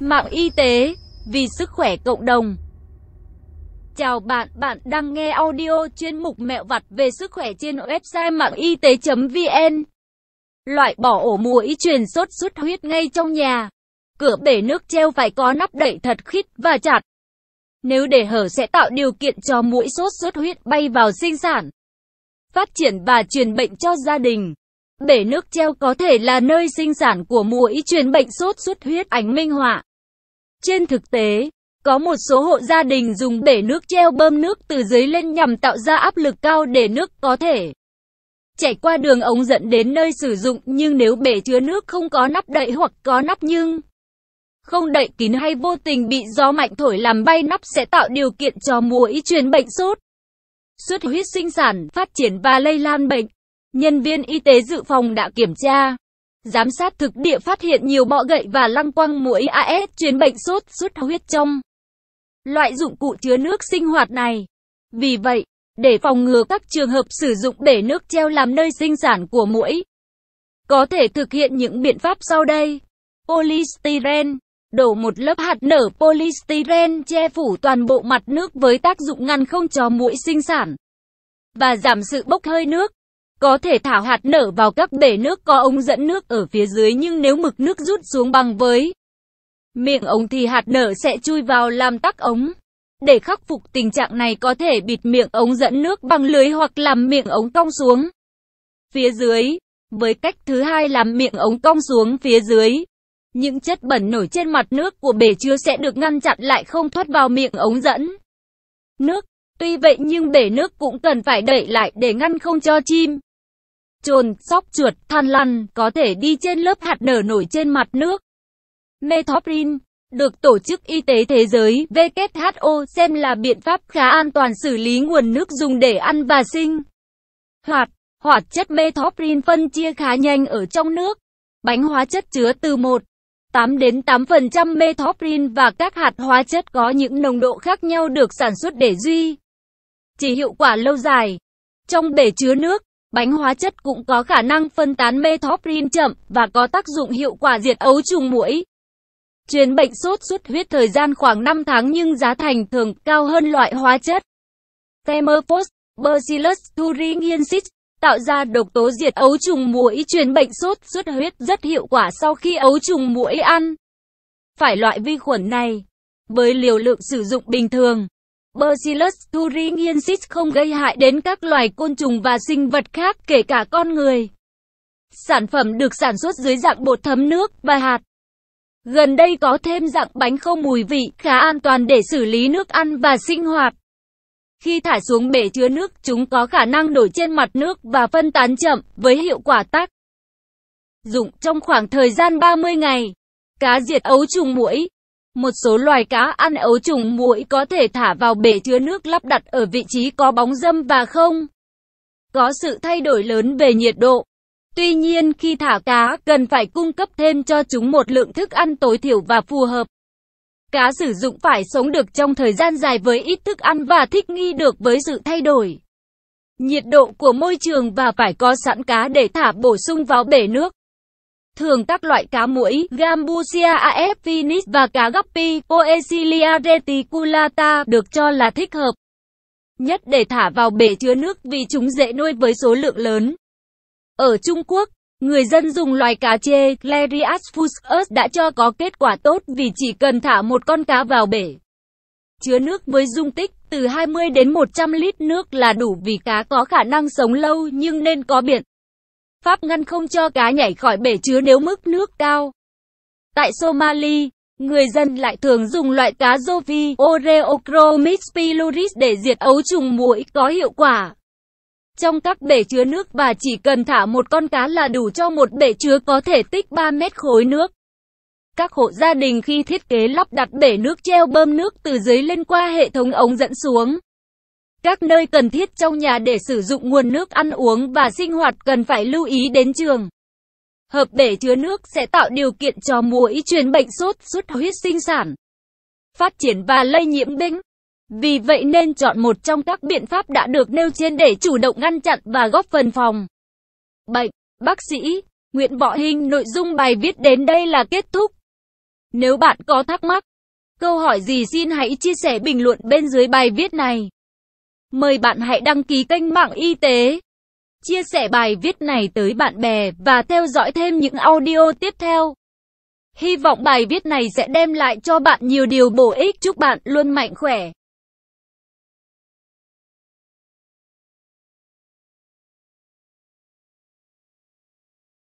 Mạng y tế vì sức khỏe cộng đồng. Chào bạn, bạn đang nghe audio chuyên mục mẹo vặt về sức khỏe trên website mạng y tế.vn. Loại bỏ ổ mũi truyền sốt xuất huyết ngay trong nhà. Cửa bể nước treo phải có nắp đậy thật khít và chặt. Nếu để hở sẽ tạo điều kiện cho mũi sốt xuất huyết bay vào sinh sản, phát triển và truyền bệnh cho gia đình. Bể nước treo có thể là nơi sinh sản của mũi truyền bệnh sốt xuất huyết. Ánh Minh Họa trên thực tế, có một số hộ gia đình dùng bể nước treo bơm nước từ dưới lên nhằm tạo ra áp lực cao để nước có thể chảy qua đường ống dẫn đến nơi sử dụng nhưng nếu bể chứa nước không có nắp đậy hoặc có nắp nhưng không đậy kín hay vô tình bị gió mạnh thổi làm bay nắp sẽ tạo điều kiện cho muỗi truyền bệnh sốt, xuất huyết sinh sản, phát triển và lây lan bệnh. Nhân viên y tế dự phòng đã kiểm tra Giám sát thực địa phát hiện nhiều bọ gậy và lăng quăng muỗi AS truyền bệnh sốt xuất huyết trong loại dụng cụ chứa nước sinh hoạt này. Vì vậy, để phòng ngừa các trường hợp sử dụng bể nước treo làm nơi sinh sản của muỗi, có thể thực hiện những biện pháp sau đây. Polystyrene Đổ một lớp hạt nở polystyrene che phủ toàn bộ mặt nước với tác dụng ngăn không cho muỗi sinh sản và giảm sự bốc hơi nước. Có thể thả hạt nở vào các bể nước có ống dẫn nước ở phía dưới nhưng nếu mực nước rút xuống bằng với miệng ống thì hạt nở sẽ chui vào làm tắc ống. Để khắc phục tình trạng này có thể bịt miệng ống dẫn nước bằng lưới hoặc làm miệng ống cong xuống phía dưới. Với cách thứ hai làm miệng ống cong xuống phía dưới. Những chất bẩn nổi trên mặt nước của bể chứa sẽ được ngăn chặn lại không thoát vào miệng ống dẫn. Nước, tuy vậy nhưng bể nước cũng cần phải đẩy lại để ngăn không cho chim, trồn, sóc trượt, than lăn, có thể đi trên lớp hạt nở nổi trên mặt nước. Methoprim được Tổ chức Y tế Thế giới WHO xem là biện pháp khá an toàn xử lý nguồn nước dùng để ăn và sinh. Hoạt, hoạt chất methoprim phân chia khá nhanh ở trong nước. Bánh hóa chất chứa từ 1,8 đến 8% methoprim và các hạt hóa chất có những nồng độ khác nhau được sản xuất để duy trì hiệu quả lâu dài. Trong bể chứa nước, Bánh hóa chất cũng có khả năng phân tán methoprin chậm và có tác dụng hiệu quả diệt ấu trùng mũi truyền bệnh sốt xuất huyết thời gian khoảng 5 tháng nhưng giá thành thường cao hơn loại hóa chất. Temerphos, Bacillus thuringiensis tạo ra độc tố diệt ấu trùng mũi truyền bệnh sốt xuất huyết rất hiệu quả sau khi ấu trùng mũi ăn. Phải loại vi khuẩn này với liều lượng sử dụng bình thường Bacillus thuringiensis không gây hại đến các loài côn trùng và sinh vật khác, kể cả con người. Sản phẩm được sản xuất dưới dạng bột thấm nước và hạt. Gần đây có thêm dạng bánh không mùi vị, khá an toàn để xử lý nước ăn và sinh hoạt. Khi thả xuống bể chứa nước, chúng có khả năng nổi trên mặt nước và phân tán chậm, với hiệu quả tác dụng trong khoảng thời gian 30 ngày. Cá diệt ấu trùng muỗi một số loài cá ăn ấu trùng muỗi có thể thả vào bể chứa nước lắp đặt ở vị trí có bóng dâm và không. Có sự thay đổi lớn về nhiệt độ. Tuy nhiên khi thả cá cần phải cung cấp thêm cho chúng một lượng thức ăn tối thiểu và phù hợp. Cá sử dụng phải sống được trong thời gian dài với ít thức ăn và thích nghi được với sự thay đổi. Nhiệt độ của môi trường và phải có sẵn cá để thả bổ sung vào bể nước thường các loại cá muỗi Gambusia aepinis và cá guppy Poecilia reticulata được cho là thích hợp nhất để thả vào bể chứa nước vì chúng dễ nuôi với số lượng lớn. Ở Trung Quốc, người dân dùng loài cá chê Clarias fuscus đã cho có kết quả tốt vì chỉ cần thả một con cá vào bể chứa nước với dung tích từ 20 đến 100 lít nước là đủ vì cá có khả năng sống lâu nhưng nên có biển Pháp ngăn không cho cá nhảy khỏi bể chứa nếu mức nước cao. Tại Somali, người dân lại thường dùng loại cá Jovi Oreochromis pyluris để diệt ấu trùng muỗi có hiệu quả. Trong các bể chứa nước bà chỉ cần thả một con cá là đủ cho một bể chứa có thể tích 3 mét khối nước. Các hộ gia đình khi thiết kế lắp đặt bể nước treo bơm nước từ dưới lên qua hệ thống ống dẫn xuống. Các nơi cần thiết trong nhà để sử dụng nguồn nước ăn uống và sinh hoạt cần phải lưu ý đến trường. Hợp bể chứa nước sẽ tạo điều kiện cho muỗi truyền bệnh sốt, xuất huyết sinh sản, phát triển và lây nhiễm bệnh. Vì vậy nên chọn một trong các biện pháp đã được nêu trên để chủ động ngăn chặn và góp phần phòng bệnh. Bác sĩ Nguyễn Võ Hình nội dung bài viết đến đây là kết thúc. Nếu bạn có thắc mắc, câu hỏi gì xin hãy chia sẻ bình luận bên dưới bài viết này. Mời bạn hãy đăng ký kênh mạng y tế, chia sẻ bài viết này tới bạn bè và theo dõi thêm những audio tiếp theo. Hy vọng bài viết này sẽ đem lại cho bạn nhiều điều bổ ích. Chúc bạn luôn mạnh khỏe.